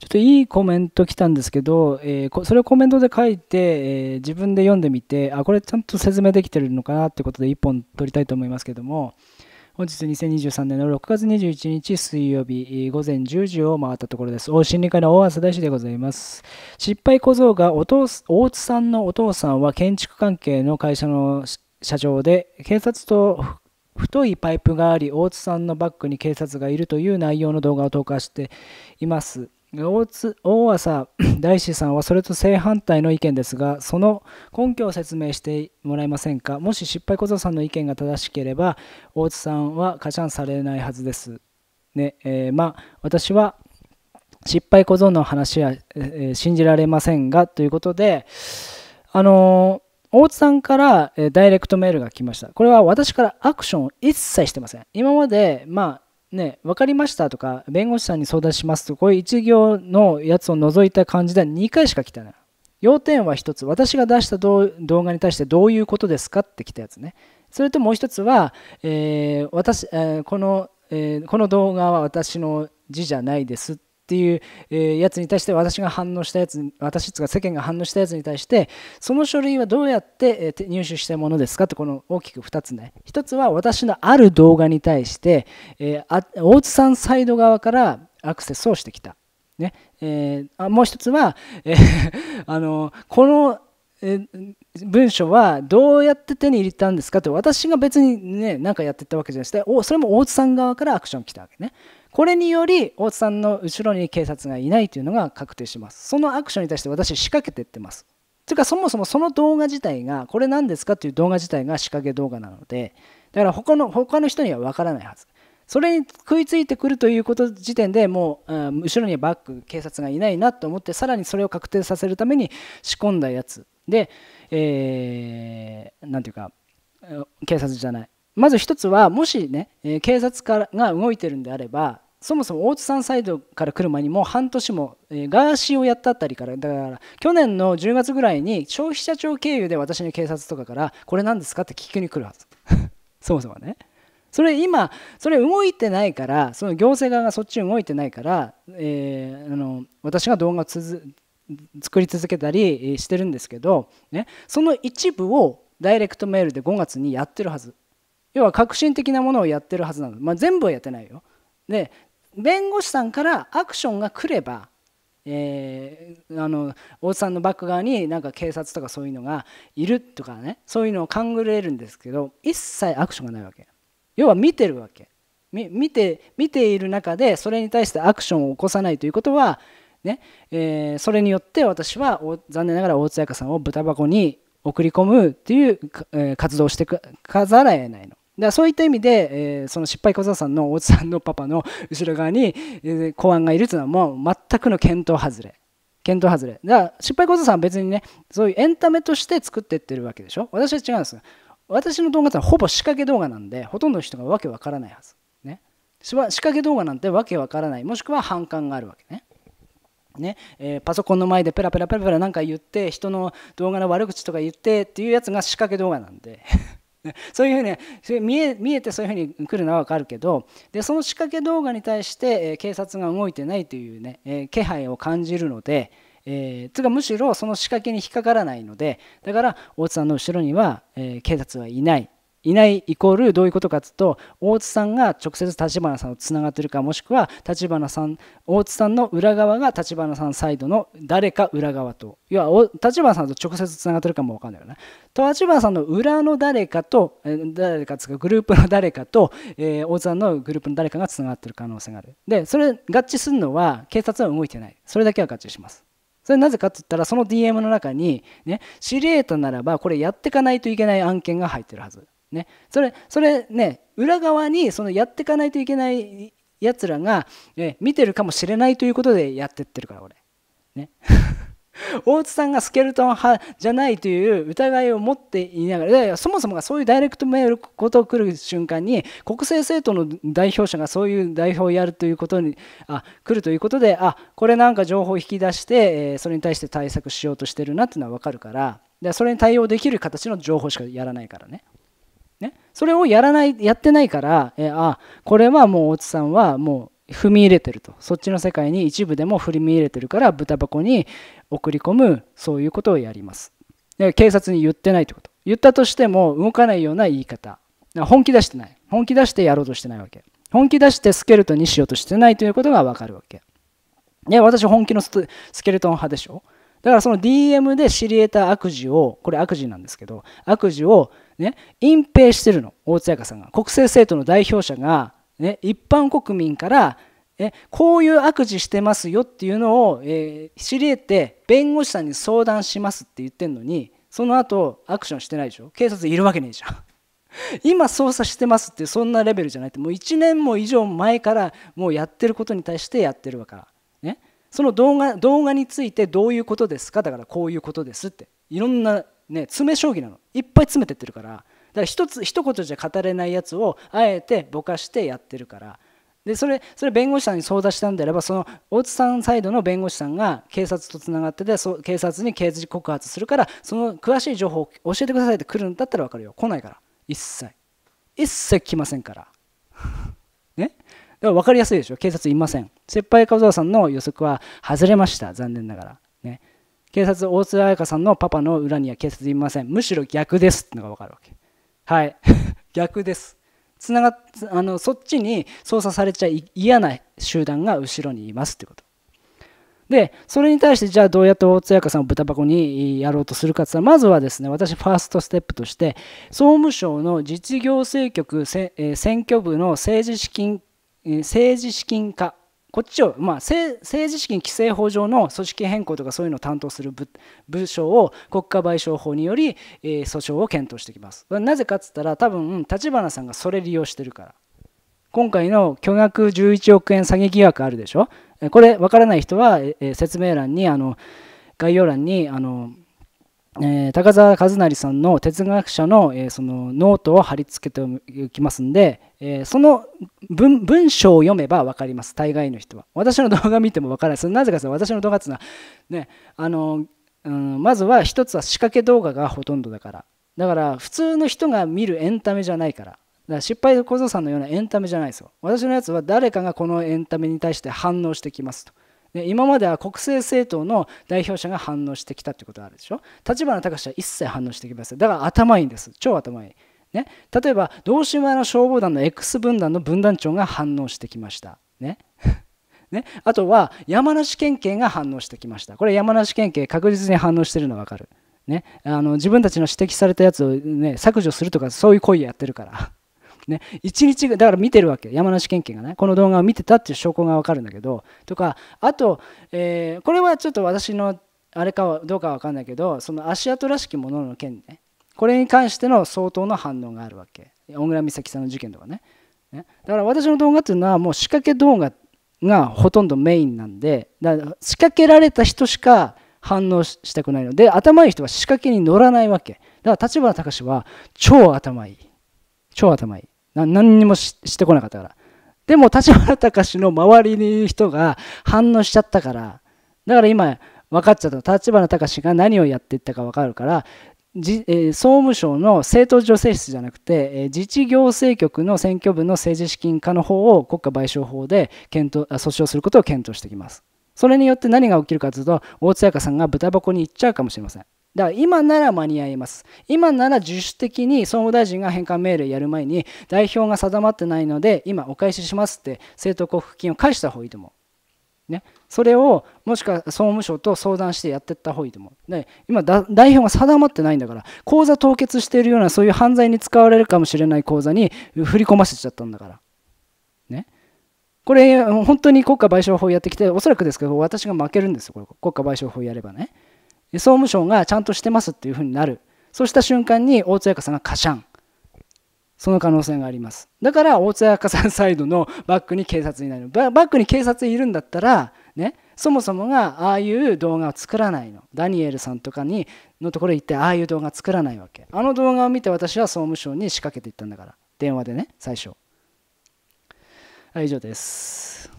ちょっといいコメント来たんですけど、えー、それをコメントで書いて、えー、自分で読んでみて、あ、これちゃんと説明できてるのかなってことで1本撮りたいと思いますけども、本日2023年の6月21日水曜日午前10時を回ったところです。大心理科の大浅大師でございます。失敗小僧がお父大津さんのお父さんは建築関係の会社の社長で、警察と太いパイプがあり、大津さんのバッグに警察がいるという内容の動画を投下しています。大津大浅 大志さんはそれと正反対の意見ですがその根拠を説明してもらえませんかもし失敗小僧さんの意見が正しければ大津さんはカチャンされないはずですねえー、まあ私は失敗小僧の話は、えー、信じられませんがということであのー、大津さんから、えダイレクトメールが来ましたこれは私からアクションを一切してません今までまあね、分かりましたとか、弁護士さんに相談しますと、こういう1行のやつを除いた感じでは2回しか来てない。要点は1つ、私が出した動画に対してどういうことですかって来たやつね。それともう1つは、えー、私、えー、この、えー、この動画は私の字じゃないですってっていうやつに対して私が反応したやつ私つか世間が反応したやつに対してその書類はどうやって入手したものですかってこの大きく2つね1つは私のある動画に対して大津さんサイド側からアクセスをしてきた。ねえー、あもう1つは、えー、あのこのえ文章はどうやって手に入れたんですかって私が別にね何かやってったわけじゃなくてそれも大津さん側からアクション来たわけねこれにより大津さんの後ろに警察がいないというのが確定しますそのアクションに対して私仕掛けてってますというかそもそもその動画自体がこれ何ですかという動画自体が仕掛け動画なのでだから他の他の人には分からないはずそれに食いついてくるということ時点でもう、うん、後ろにバック警察がいないなと思ってさらにそれを確定させるために仕込んだやつで何、えー、て言うか警察じゃないまず一つはもしね警察からが動いてるんであればそもそも大津さんサイドから来る前にもう半年も、えー、ガーシーをやったあたりからだから去年の10月ぐらいに消費者庁経由で私の警察とかからこれ何ですかって聞きに来るはず そもそもねそれ今それ動いてないからその行政側がそっち動いてないから、えー、あの私が動画を作り続けたりしてるんですけど、ね、その一部をダイレクトメールで5月にやってるはず要は革新的なものをやってるはずなの、まあ、全部はやってないよで弁護士さんからアクションが来ればえー、あの大津さんのバック側になんか警察とかそういうのがいるとかねそういうのを勘ぐれるんですけど一切アクションがないわけ要は見てるわけ見て見ている中でそれに対してアクションを起こさないということはね、えー、それによって私は残念ながら大津彩香さんを豚箱に送り込むっていう、えー、活動をしてかざらえないのだそういった意味で、えー、その失敗小僧さんの大津さんのパパの後ろ側に、えー、公安がいるというのはもう全くの見当外れ。検討外れ。だから失敗小僧さんは別にね、そういうエンタメとして作ってってるわけでしょ私は違うんですが、私の動画はほぼ仕掛け動画なんで、ほとんどの人がわけわからないはず。ね。仕掛け動画なんてわけわからない。もしくは反感があるわけね。ねえー、パソコンの前でペラペラペラペラなんか言って人の動画の悪口とか言ってっていうやつが仕掛け動画なんでね、そういうふうに、ね、見え見えてそういうふうに来るのは分かるけどでその仕掛け動画に対して、え警察が動いてないというね、え気配を感じるので、えー、つかむしろその仕掛けに引っかからないのでだから大津さんの後ろには、え警察はいないいないイコールどういうことかというと大津さんが直接立花さんとつながってるかもしくは立花さん大津さんの裏側が立花さんサイドの誰か裏側と要は立花さんと直接つながってるかも分かんないよね立花さんの裏の誰かと誰かつかグループの誰かと、えー、大津さんのグループの誰かがつながってる可能性があるでそれ合致するのは警察は動いてないそれだけは合致しますそれなぜかって言ったらその DM の中にね司令塔ならばこれやっていかないといけない案件が入ってるはずね、それそれね裏側にそのやっていかないといけないやつらが、ね、見てるかもしれないということでやってってるから俺。ね 大津さんがスケルトン派じゃないという疑いを持っていながらそもそもがそういうダイレクトメールことを来る瞬間に国政政党の代表者がそういう代表をやるということにあ来るということであこれなんか情報を引き出して、えそれに対して対策しようとしてるなっていうのは分かるからでそれに対応できる形の情報しかやらないからね。それをやらないやってないから、えあこれはもう大津さんはもう踏み入れてるとそっちの世界に一部でも振り見入れてるから豚箱に送り込むそういうことをやりますで警察に言ってないってこと言ったとしても動かないような言い方本気出してない本気出してやろうとしてないわけ本気出してスケルトンにしようとしてないということがわかるわけいや私本気のスケルトン派でしょだからその DM で知り得た悪事をこれ悪事なんですけど悪事をね、隠蔽してるの大津彩さんが国政政党の代表者が、ね、一般国民からえこういう悪事してますよっていうのを、えー、知り得て弁護士さんに相談しますって言ってんのにその後アクションしてないでしょ警察いるわけねえじゃん 今捜査してますってそんなレベルじゃないってもう1年も以上前からもうやってることに対してやってるわから、ね、その動画動画についてどういうことですかだからこういうことですっていろんなね、詰め将棋なのいっぱい詰めてってるからだから一つ一言じゃ語れないやつをあえてぼかしてやってるからでそれそれ弁護士さんに相談したんであればその大津さんサイドの弁護士さんが警察とつながっててそ警察に刑事告発するからその詳しい情報を教えてくださいって来るんだったら分かるよ来ないから一切一切来ませんから ねだから分かりやすいでしょ警察いません先輩和田さんの予測は外れました残念ながら警察、大津彩香さんのパパの裏には警察いません。むしろ逆ですってのが分かるわけ。はい。逆です。つながあのそっちに操作されちゃ嫌な集団が後ろにいますってこと。で、それに対して、じゃあどうやって大津彩香さんを豚箱にやろうとするかってったら、まずはですね、私、ファーストステップとして、総務省の実行政局選挙部の政治資金、政治資金化こっちを、まあ、政治資金規正法上の組織変更とかそういうのを担当する部署を国家賠償法により、えー、訴訟を検討してきます。なぜかっつったら多分立花さんがそれ利用してるから。今回の巨額11億円詐欺疑惑あるでしょこれ分からない人は、えー、説明欄にあの概要欄にあのえー、高澤和成さんの哲学者の,、えー、そのノートを貼り付けておきますんで、えー、その文文章を読めば分かります大概の人は私の動画見ても分からないそれなぜかというと私の動画っていうのはねあの、うん、まずは一つは仕掛け動画がほとんどだからだから普通の人が見るエンタメじゃないからだから失敗小僧さんのようなエンタメじゃないですよ私のやつは誰かがこのエンタメに対して反応してきますとね、今までは国政政党の代表者が反応してきたってことがあるでしょ立花隆は一切反応してきませんだから頭いいんです超頭いい、ね、例えば道志村の消防団の X 分団の分団長が反応してきましたね ね、あとは山梨県警が反応してきましたこれ山梨県警確実に反応してるの分かるね、あの自分たちの指摘されたやつを、ね、削除するとかそういう行為やってるからね、1日がだから見てるわけ山梨県警がねこの動画を見てたっていう証拠が分かるんだけどとかあと、えー、これはちょっと私のあれかはどうかは分かんないけどその足跡らしきものの件ねこれに関しての相当の反応があるわけ小倉美咲さんの事件とかねねだから私の動画っていうのはもう仕掛け動画がほとんどメインなんでだから仕掛けられた人しか反応したくないので頭いい人は仕掛けに乗らないわけだから立花隆は超頭いい超頭いい何にもしてこなかったから。でも、立花隆の周りにいる人が反応しちゃったから、だから今、分かっちゃった立花隆が何をやっていったか分かるから、じえー、総務省の政党助成室じゃなくて、えー、自治行政局の選挙部の政治資金化の方を国家賠償法で検討訴訟することを検討してきます。それによって何が起きるかというと、大津彩香さんが豚箱に行っちゃうかもしれません。だから今なら間に合います。今なら自主的に総務大臣が返還命令やる前に代表が定まってないので今お返ししますって政党交付金を返した方がいいと思う。ね、それをもしくは総務省と相談してやっていった方がいいと思う。で今代表が定まってないんだから口座凍結しているようなそういう犯罪に使われるかもしれない口座に振り込ませちゃったんだから。ね、これ本当に国家賠償法やってきておそらくですけど私が負けるんですよこれ国家賠償法やればね。総務省がちゃんとしてますっていうふうになるそうした瞬間に大津彩香さんがカシャンその可能性がありますだから大津彩香さんサイドのバックに警察になるバックに警察いるんだったらねそもそもがああいう動画を作らないのダニエルさんとかにのところ行ってああいう動画作らないわけあの動画を見て私は総務省に仕掛けていったんだから電話でね最初、はい、以上です